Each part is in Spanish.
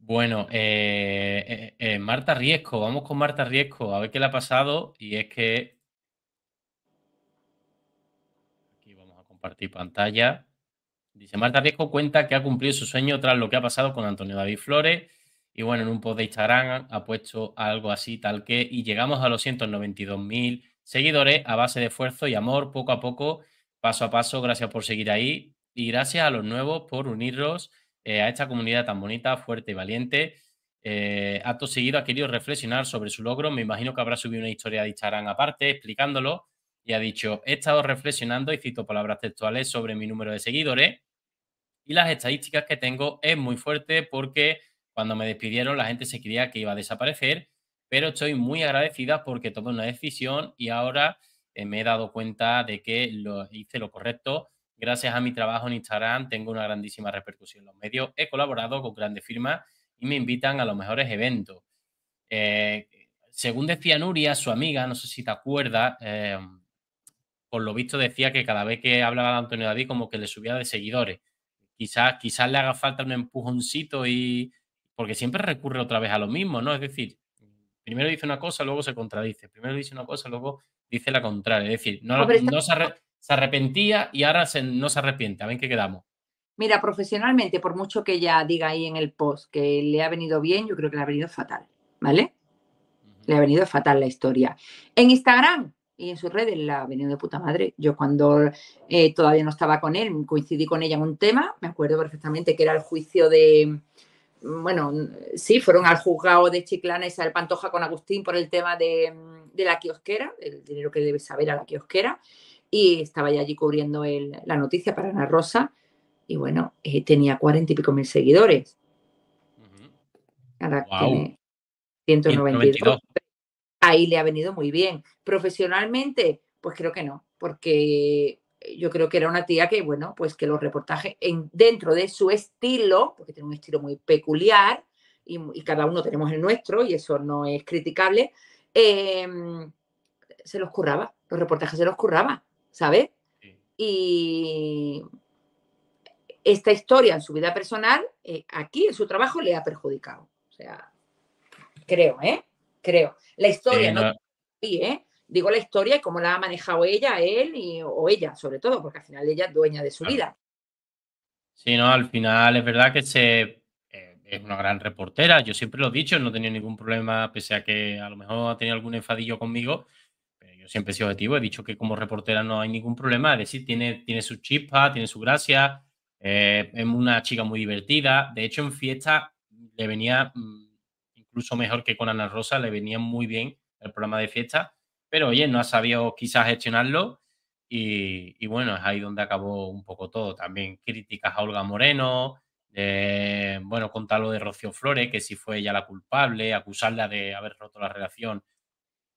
Bueno, eh, eh, eh, Marta Riesco, vamos con Marta Riesco, a ver qué le ha pasado. Y es que. Aquí vamos a compartir pantalla. Dice Marta Riesco cuenta que ha cumplido su sueño tras lo que ha pasado con Antonio David Flores. Y bueno, en un post de Instagram ha puesto algo así, tal que. Y llegamos a los 192.000 seguidores a base de esfuerzo y amor, poco a poco, paso a paso. Gracias por seguir ahí. Y gracias a los nuevos por uniros. Eh, a esta comunidad tan bonita, fuerte y valiente. Eh, acto seguido ha querido reflexionar sobre su logro. Me imagino que habrá subido una historia de Instagram aparte explicándolo y ha dicho, he estado reflexionando y cito palabras textuales sobre mi número de seguidores y las estadísticas que tengo es muy fuerte porque cuando me despidieron la gente se creía que iba a desaparecer, pero estoy muy agradecida porque tomé una decisión y ahora eh, me he dado cuenta de que lo, hice lo correcto Gracias a mi trabajo en Instagram tengo una grandísima repercusión en los medios, he colaborado con grandes firmas y me invitan a los mejores eventos. Eh, según decía Nuria, su amiga, no sé si te acuerdas, em, por lo visto decía que cada vez que hablaba Antonio David como que le subía de seguidores. Quizás, quizás le haga falta un empujoncito y... Porque siempre recurre otra vez a lo mismo, ¿no? Es decir, primero dice una cosa, luego se contradice. Primero dice una cosa, luego dice la contraria. Es decir, no, se, se arrepentía y ahora no se arrepiente. A ver qué quedamos. Mira, profesionalmente, por mucho que ella diga ahí en el post que le ha venido bien, yo creo que le ha venido fatal, ¿vale? Le ha venido fatal la historia. En Instagram y en sus redes la ha venido de puta madre. Yo cuando eh, todavía no estaba con él, coincidí con ella en un tema, me acuerdo perfectamente que era el juicio de, mm, bueno, mm, sí, fueron al juzgado de Chiclana y Sal Pantoja con Agustín por el tema de, mm, de la kiosquera, el dinero que debe saber a la kiosquera y estaba ya allí cubriendo la noticia para Ana Rosa y bueno, eh, tenía cuarenta y pico mil seguidores. Ahora 192. Ahí le ha venido muy bien. Profesionalmente, pues creo que no, porque yo creo que era una tía que, bueno, pues que los reportajes en, dentro de su estilo, porque tiene un estilo muy peculiar y, cada uno tenemos el nuestro y eso no es criticable, em, se los curraba, los reportajes se los curraba. ¿sabes? Y esta historia en su vida personal, eh, aquí en su trabajo, le ha perjudicado. O sea, creo, ¿eh? Creo. La historia, no, ¿eh? Digo la historia y cómo la ha manejado ella, él o ella, sobre todo, porque al final ella es dueña de su vida. Sí, no, al final es verdad que se eh, es una gran reportera. Yo siempre lo he dicho, no tenía ningún problema, pese a que a lo mejor ha tenido algún enfadillo conmigo, siempre he sido objetivo, he dicho que como reportera no hay ningún problema, es decir, tiene, tiene su chispa, tiene su gracia, eh, es una chica muy divertida, de hecho en fiesta le venía mm, incluso mejor que con Ana Rosa, le venía muy bien el programa de fiesta, pero oye, no ha sabido quizás gestionarlo y, bueno, es ahí donde acabó un poco todo. También críticas a Olga Moreno, bueno, contar lo de Rocío Flores, que si fue ella la culpable, acusarla de haber roto la relación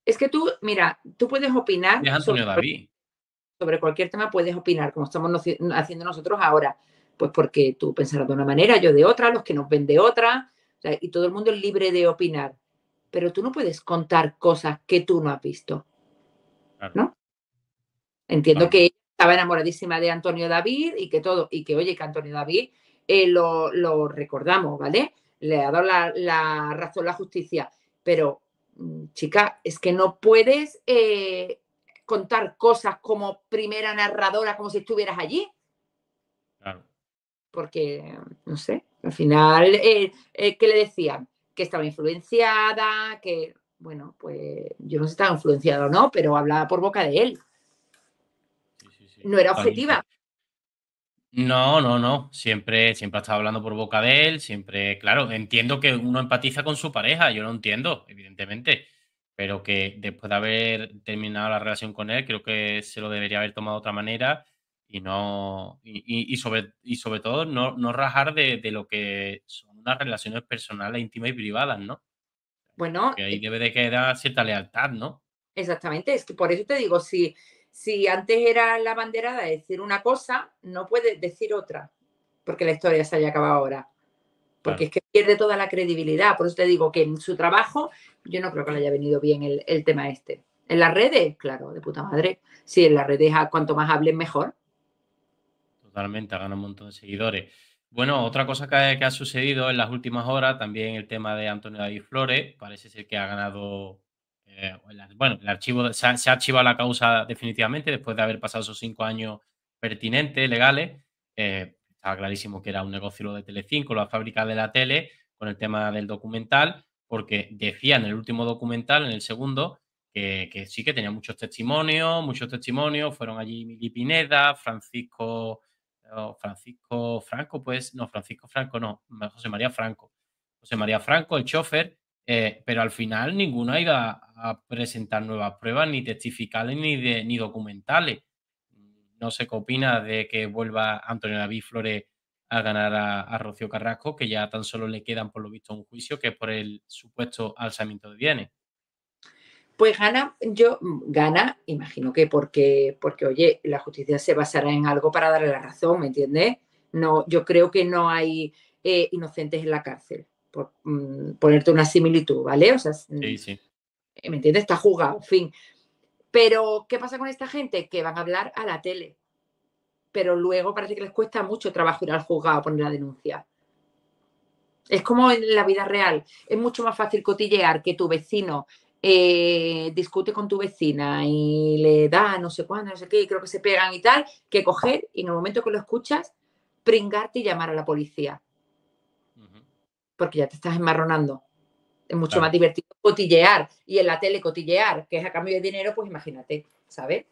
es que tú, mira, tú puedes opinar. sobre, cualquier tema puedes opinar, como estamos haciendo nosotros ahora. Pues porque tú pensarás de una manera, yo de otra, los que nos ven de otra, y todo el mundo es libre de opinar. Pero tú no puedes contar cosas que tú no has visto. ¿No? Entiendo que estaba enamoradísima de Antonio David y que todo, y que oye, que Antonio David eh, lo, recordamos, ¿vale? Le ha dado la, la razón la justicia, pero Mm, chica, es que no puedes eh, contar cosas como primera narradora, como si estuvieras allí. Porque, no sé, al final, eh, eh, ¿qué le decían? Que estaba influenciada, que, bueno, pues yo no sé si estaba influenciada o no, pero hablaba por boca de él. No era objetiva. No, no, no. Siempre, siempre ha estado hablando por boca de él. Siempre, claro, entiendo que uno empatiza con su pareja. Yo lo entiendo, evidentemente. Pero que después de haber terminado la relación con él, creo que se lo debería haber tomado de otra manera y no. Y, sobre, y sobre todo, no, no rajar de, lo que son unas relaciones personales, íntimas y privadas, ¿no? Bueno. Que ahí eh debe de quedar cierta lealtad, ¿no? Exactamente. Es que por eso te digo, si. Sí si antes era la banderada decir una cosa, no puede decir otra, porque la historia se haya acabado ahora. Porque es que pierde toda la credibilidad. Por eso te digo que en su trabajo yo no creo que le haya venido bien el, tema este. En las redes, claro, de puta madre. Sí, en las redes ah, cuanto más hablen mejor. Totalmente, ha ganado un montón de seguidores. Bueno, otra cosa que, que ha, sucedido en las últimas horas, también el tema de Antonio David Flores, parece ser que ha ganado eh, bueno, el archivo se ha, archivado la causa definitivamente después de haber pasado esos cinco años pertinentes, legales. Eh, estaba clarísimo que era un negocio lo de Telecinco, la fábrica de la tele, con el tema del documental, porque decía en el último documental, en el segundo, que, sí que tenía muchos testimonios, muchos testimonios, fueron allí Mili Pineda, Francisco, eh, Francisco Franco, pues, no, Francisco Franco no, José María Franco, José María Franco, el chofer, eh, pero al final ninguno ha ido a, presentar nuevas pruebas, ni testificales, ni, ni documentales. No sé qué opina de que vuelva Antonio David Flores a ganar a, Rocío Carrasco, que ya tan solo le quedan por lo visto un juicio, que es por el supuesto alzamiento de bienes. Pues gana, yo mm, gana, imagino que porque, porque oye, la justicia se basará en algo para darle la razón, ¿me entiendes? No, yo creo que no hay eh, inocentes en la cárcel por mm, ponerte una similitud, ¿vale? O sea, mm, ¿me entiendes? Está jugado, en fin. Pero, ¿qué pasa con esta gente? Que van a hablar a la tele. Pero luego parece que les cuesta mucho trabajo ir al juzgado a poner la denuncia. Es como en la vida real. Es mucho más fácil cotillear que tu vecino eh, discute con tu vecina y le da no sé cuándo, no sé qué, y creo que se pegan y tal, que coger y en el momento que lo escuchas, pringarte y llamar a la policía porque ya te estás enmarronando. Es mucho más divertido cotillear y en la tele cotillear, que es a cambio de dinero, pues imagínate, ¿sabes?